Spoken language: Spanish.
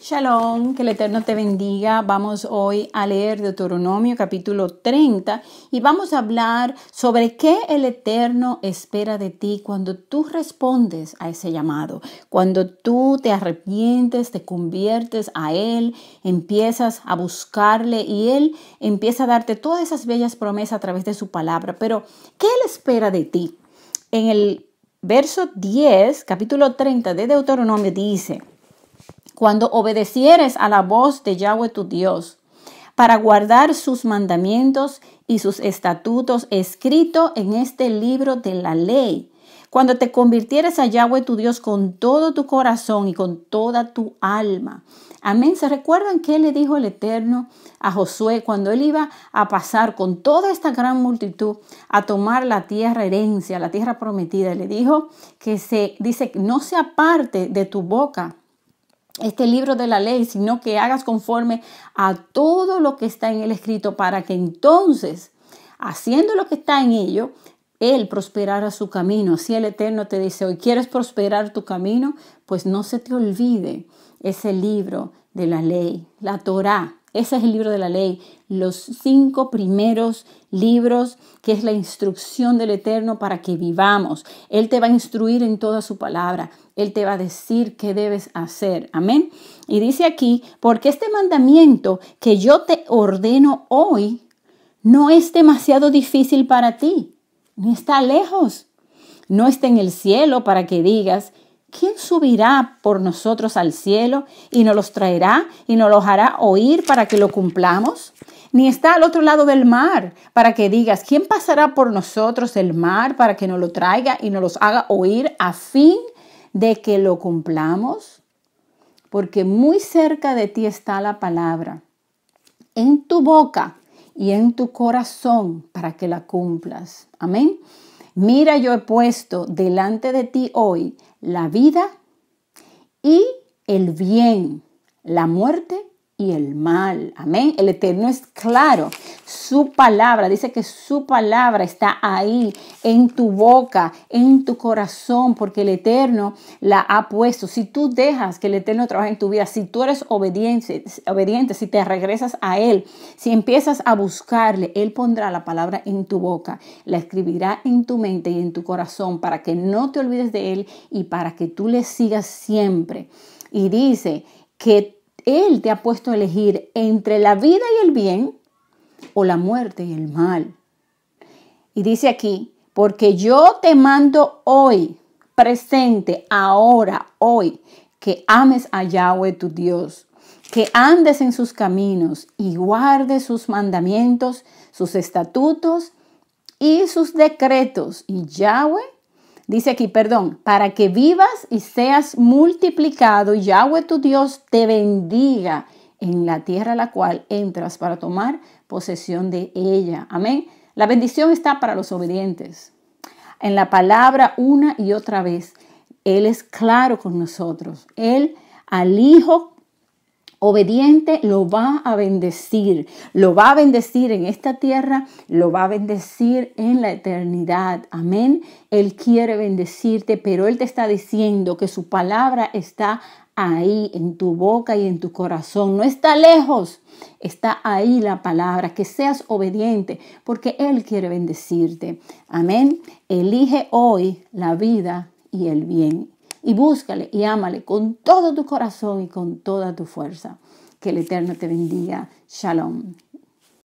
Shalom, que el Eterno te bendiga. Vamos hoy a leer Deuteronomio capítulo 30 y vamos a hablar sobre qué el Eterno espera de ti cuando tú respondes a ese llamado, cuando tú te arrepientes, te conviertes a Él, empiezas a buscarle y Él empieza a darte todas esas bellas promesas a través de su palabra. Pero, ¿qué Él espera de ti? En el verso 10, capítulo 30 de Deuteronomio dice, cuando obedecieres a la voz de Yahweh tu Dios, para guardar sus mandamientos y sus estatutos escrito en este libro de la ley. Cuando te convirtieres a Yahweh tu Dios con todo tu corazón y con toda tu alma. Amén. ¿Se recuerdan qué le dijo el Eterno a Josué cuando él iba a pasar con toda esta gran multitud a tomar la tierra herencia, la tierra prometida? Le dijo que se dice, no se aparte de tu boca este libro de la ley, sino que hagas conforme a todo lo que está en el escrito para que entonces, haciendo lo que está en ello, él prosperara su camino. Si el Eterno te dice hoy, ¿quieres prosperar tu camino? Pues no se te olvide ese libro de la ley, la Torá, ese es el libro de la ley, los cinco primeros libros, que es la instrucción del Eterno para que vivamos. Él te va a instruir en toda su palabra, Él te va a decir qué debes hacer. Amén. Y dice aquí, porque este mandamiento que yo te ordeno hoy no es demasiado difícil para ti, ni está lejos. No está en el cielo para que digas, ¿quién subirá por nosotros al cielo y nos los traerá y nos los hará oír para que lo cumplamos? Ni está al otro lado del mar para que digas, ¿quién pasará por nosotros el mar para que nos lo traiga y nos los haga oír a fin de que lo cumplamos? Porque muy cerca de ti está la palabra, en tu boca y en tu corazón para que la cumplas. Amén. Mira, yo he puesto delante de ti hoy la vida y el bien, la muerte y el mal. Amén. El Eterno es claro su palabra, dice que su palabra está ahí, en tu boca, en tu corazón, porque el Eterno la ha puesto. Si tú dejas que el Eterno trabaje en tu vida, si tú eres obediente, obediente si te regresas a Él, si empiezas a buscarle, Él pondrá la palabra en tu boca, la escribirá en tu mente y en tu corazón para que no te olvides de Él y para que tú le sigas siempre. Y dice que Él te ha puesto a elegir entre la vida y el bien o la muerte y el mal. Y dice aquí, porque yo te mando hoy, presente, ahora, hoy, que ames a Yahweh tu Dios, que andes en sus caminos y guardes sus mandamientos, sus estatutos y sus decretos. Y Yahweh dice aquí, perdón, para que vivas y seas multiplicado, Yahweh tu Dios te bendiga en la tierra a la cual entras para tomar posesión de ella. Amén. La bendición está para los obedientes. En la palabra una y otra vez, Él es claro con nosotros. Él al Hijo obediente lo va a bendecir, lo va a bendecir en esta tierra, lo va a bendecir en la eternidad. Amén. Él quiere bendecirte, pero Él te está diciendo que su palabra está ahí en tu boca y en tu corazón. No está lejos, está ahí la palabra, que seas obediente, porque Él quiere bendecirte. Amén. Elige hoy la vida y el bien. Y búscale y ámale con todo tu corazón y con toda tu fuerza. Que el Eterno te bendiga. Shalom.